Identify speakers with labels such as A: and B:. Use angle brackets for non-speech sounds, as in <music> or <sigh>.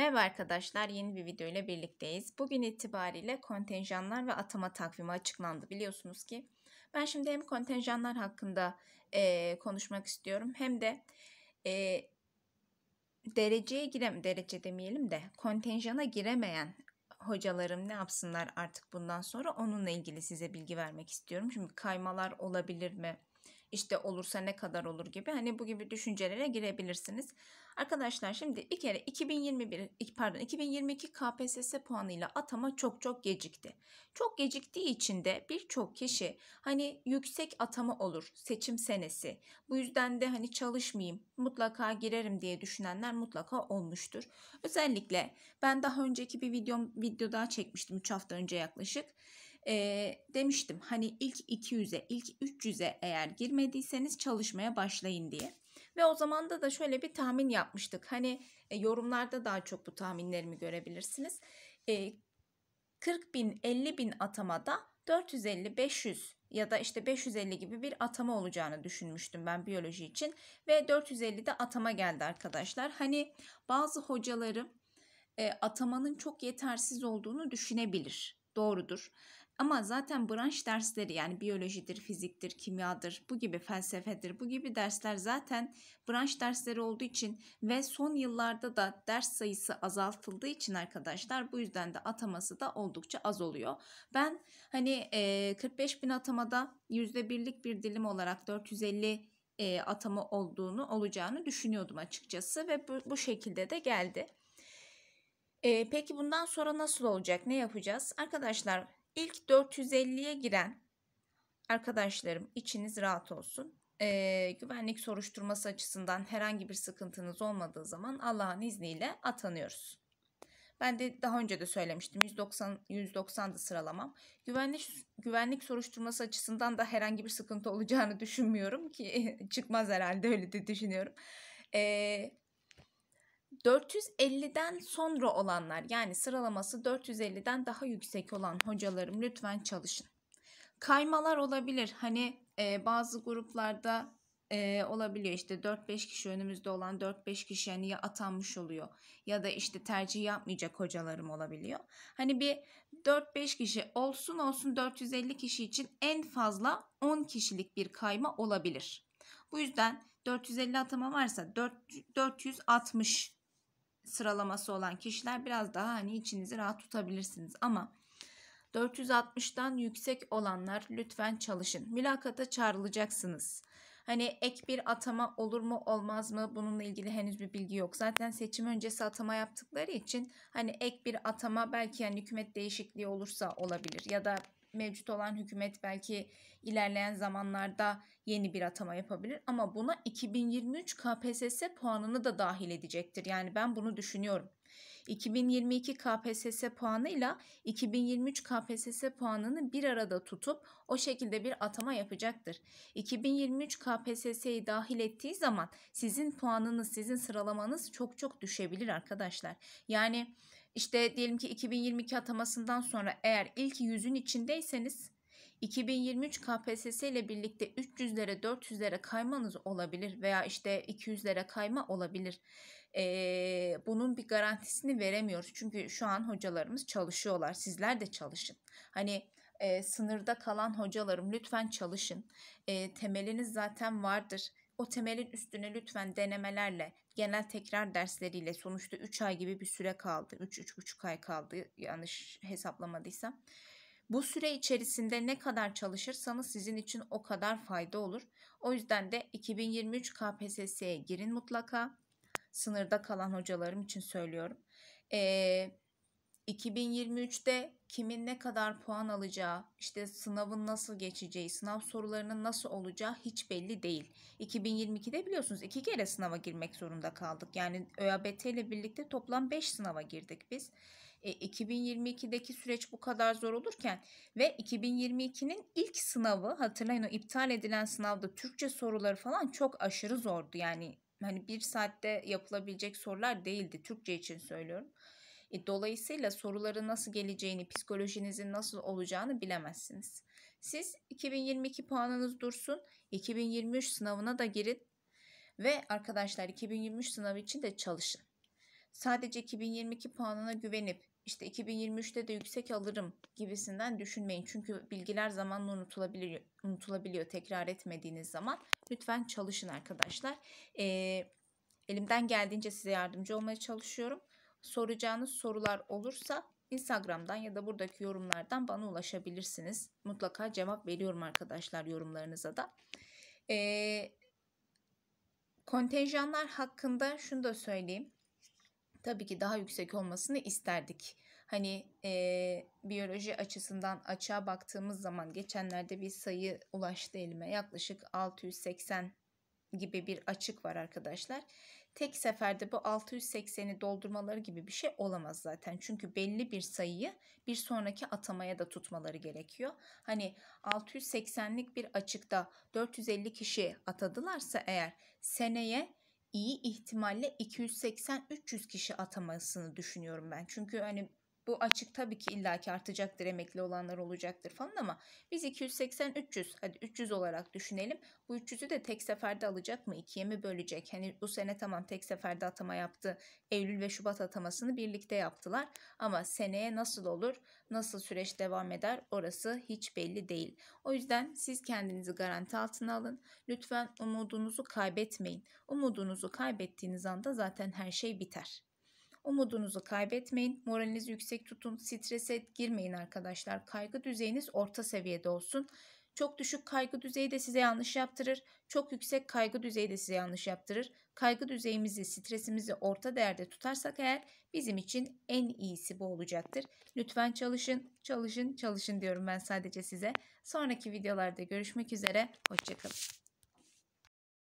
A: Merhaba arkadaşlar yeni bir video ile birlikteyiz. Bugün itibariyle kontenjanlar ve atama takvimi açıklandı biliyorsunuz ki. Ben şimdi hem kontenjanlar hakkında e, konuşmak istiyorum hem de e, dereceye girem derece demeyelim de kontenjana giremeyen hocalarım ne yapsınlar artık bundan sonra onunla ilgili size bilgi vermek istiyorum. Şimdi kaymalar olabilir mi? işte olursa ne kadar olur gibi hani bu gibi düşüncelere girebilirsiniz. Arkadaşlar şimdi bir kere 2021 pardon 2022 KPSS puanıyla atama çok çok gecikti. Çok geciktiği için de birçok kişi hani yüksek atama olur seçim senesi. Bu yüzden de hani çalışmayayım mutlaka girerim diye düşünenler mutlaka olmuştur. Özellikle ben daha önceki bir videom videoda çekmiştim 3 hafta önce yaklaşık e, demiştim hani ilk 200'e ilk 300'e eğer girmediyseniz çalışmaya başlayın diye. Ve o zaman da şöyle bir tahmin yapmıştık. Hani e, yorumlarda daha çok bu tahminlerimi görebilirsiniz. E, 40 bin 50 bin atamada 450 500 ya da işte 550 gibi bir atama olacağını düşünmüştüm ben biyoloji için ve 450 de atama geldi arkadaşlar. Hani bazı hocalarım e, atamanın çok yetersiz olduğunu düşünebilir. Doğrudur. Ama zaten branş dersleri yani biyolojidir, fiziktir, kimyadır, bu gibi felsefedir, bu gibi dersler zaten branş dersleri olduğu için ve son yıllarda da ders sayısı azaltıldığı için arkadaşlar bu yüzden de ataması da oldukça az oluyor. Ben hani 45 bin atamada %1'lik bir dilim olarak 450 atama olduğunu olacağını düşünüyordum açıkçası ve bu, bu şekilde de geldi. E, peki bundan sonra nasıl olacak? Ne yapacağız? Arkadaşlar İlk 450'ye giren arkadaşlarım içiniz rahat olsun. Ee, güvenlik soruşturması açısından herhangi bir sıkıntınız olmadığı zaman Allah'ın izniyle atanıyoruz. Ben de daha önce de söylemiştim 190 190'da sıralamam. Güvenlik güvenlik soruşturması açısından da herhangi bir sıkıntı olacağını düşünmüyorum ki <laughs> çıkmaz herhalde öyle de düşünüyorum. Ee, 450'den sonra olanlar yani sıralaması 450'den daha yüksek olan hocalarım lütfen çalışın. Kaymalar olabilir. Hani e, bazı gruplarda e, olabiliyor işte 4-5 kişi önümüzde olan 4-5 kişi yani ya atanmış oluyor ya da işte tercih yapmayacak hocalarım olabiliyor. Hani bir 4-5 kişi olsun olsun 450 kişi için en fazla 10 kişilik bir kayma olabilir. Bu yüzden 450 atama varsa 4, 460 sıralaması olan kişiler biraz daha hani içinizi rahat tutabilirsiniz ama 460'dan yüksek olanlar lütfen çalışın. Mülakata çağrılacaksınız. Hani ek bir atama olur mu olmaz mı bununla ilgili henüz bir bilgi yok. Zaten seçim öncesi atama yaptıkları için hani ek bir atama belki yani hükümet değişikliği olursa olabilir ya da mevcut olan hükümet belki ilerleyen zamanlarda yeni bir atama yapabilir ama buna 2023 KPSS puanını da dahil edecektir. Yani ben bunu düşünüyorum. 2022 KPSS puanıyla 2023 KPSS puanını bir arada tutup o şekilde bir atama yapacaktır. 2023 KPSS'yi dahil ettiği zaman sizin puanınız, sizin sıralamanız çok çok düşebilir arkadaşlar. Yani işte diyelim ki 2022 atamasından sonra eğer ilk 100'ün içindeyseniz 2023 KPSS ile birlikte 300'lere 400'lere kaymanız olabilir veya işte 200'lere kayma olabilir. Ee, bunun bir garantisini veremiyoruz. Çünkü şu an hocalarımız çalışıyorlar. Sizler de çalışın. Hani e, sınırda kalan hocalarım lütfen çalışın. E, temeliniz zaten vardır. O temelin üstüne lütfen denemelerle, genel tekrar dersleriyle sonuçta 3 ay gibi bir süre kaldı. 3-3,5 ay kaldı yanlış hesaplamadıysam. Bu süre içerisinde ne kadar çalışırsanız sizin için o kadar fayda olur. O yüzden de 2023 KPSS'ye girin mutlaka. Sınırda kalan hocalarım için söylüyorum. Ee, 2023'te kimin ne kadar puan alacağı, işte sınavın nasıl geçeceği, sınav sorularının nasıl olacağı hiç belli değil. 2022'de biliyorsunuz iki kere sınava girmek zorunda kaldık. Yani ÖABT ile birlikte toplam 5 sınava girdik biz. E, 2022'deki süreç bu kadar zor olurken ve 2022'nin ilk sınavı hatırlayın o iptal edilen sınavda Türkçe soruları falan çok aşırı zordu. Yani hani bir saatte yapılabilecek sorular değildi Türkçe için söylüyorum. E, dolayısıyla soruları nasıl geleceğini, psikolojinizin nasıl olacağını bilemezsiniz. Siz 2022 puanınız dursun, 2023 sınavına da girin ve arkadaşlar 2023 sınavı için de çalışın. Sadece 2022 puanına güvenip işte 2023'te de yüksek alırım gibisinden düşünmeyin. Çünkü bilgiler zamanla unutulabiliyor, unutulabiliyor tekrar etmediğiniz zaman. Lütfen çalışın arkadaşlar. Ee, elimden geldiğince size yardımcı olmaya çalışıyorum soracağınız sorular olursa Instagram'dan ya da buradaki yorumlardan bana ulaşabilirsiniz. Mutlaka cevap veriyorum arkadaşlar yorumlarınıza da. Ee, kontenjanlar hakkında şunu da söyleyeyim. Tabii ki daha yüksek olmasını isterdik. Hani e, biyoloji açısından açığa baktığımız zaman geçenlerde bir sayı ulaştı elime. Yaklaşık 680 gibi bir açık var arkadaşlar tek seferde bu 680'i doldurmaları gibi bir şey olamaz zaten. Çünkü belli bir sayıyı bir sonraki atamaya da tutmaları gerekiyor. Hani 680'lik bir açıkta 450 kişi atadılarsa eğer seneye iyi ihtimalle 280-300 kişi atamasını düşünüyorum ben. Çünkü hani bu açık tabii ki illaki artacaktır emekli olanlar olacaktır falan ama biz 280-300 hadi 300 olarak düşünelim. Bu 300'ü de tek seferde alacak mı? ikiye mi bölecek? Hani bu sene tamam tek seferde atama yaptı. Eylül ve Şubat atamasını birlikte yaptılar. Ama seneye nasıl olur? Nasıl süreç devam eder? Orası hiç belli değil. O yüzden siz kendinizi garanti altına alın. Lütfen umudunuzu kaybetmeyin. Umudunuzu kaybettiğiniz anda zaten her şey biter. Umudunuzu kaybetmeyin, moraliniz yüksek tutun, strese girmeyin arkadaşlar. Kaygı düzeyiniz orta seviyede olsun. Çok düşük kaygı düzeyi de size yanlış yaptırır. Çok yüksek kaygı düzeyi de size yanlış yaptırır. Kaygı düzeyimizi, stresimizi orta değerde tutarsak eğer bizim için en iyisi bu olacaktır. Lütfen çalışın, çalışın, çalışın diyorum ben sadece size. Sonraki videolarda görüşmek üzere. Hoşçakalın.